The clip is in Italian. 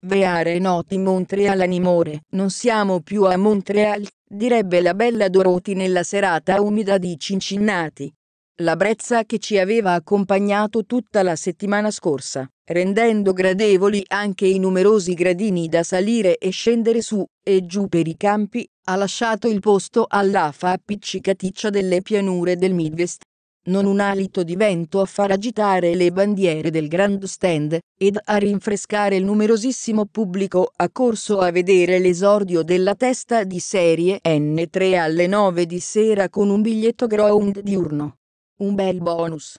Beare noti Montreal animore, non siamo più a Montreal, direbbe la bella Dorothy nella serata umida di Cincinnati. La brezza che ci aveva accompagnato tutta la settimana scorsa, rendendo gradevoli anche i numerosi gradini da salire e scendere su e giù per i campi, ha lasciato il posto all'afa appiccicaticcia delle pianure del Midwest, non un alito di vento a far agitare le bandiere del grand stand, ed a rinfrescare il numerosissimo pubblico accorso a vedere l'esordio della testa di serie N3 alle 9 di sera con un biglietto ground diurno. Un bel bonus.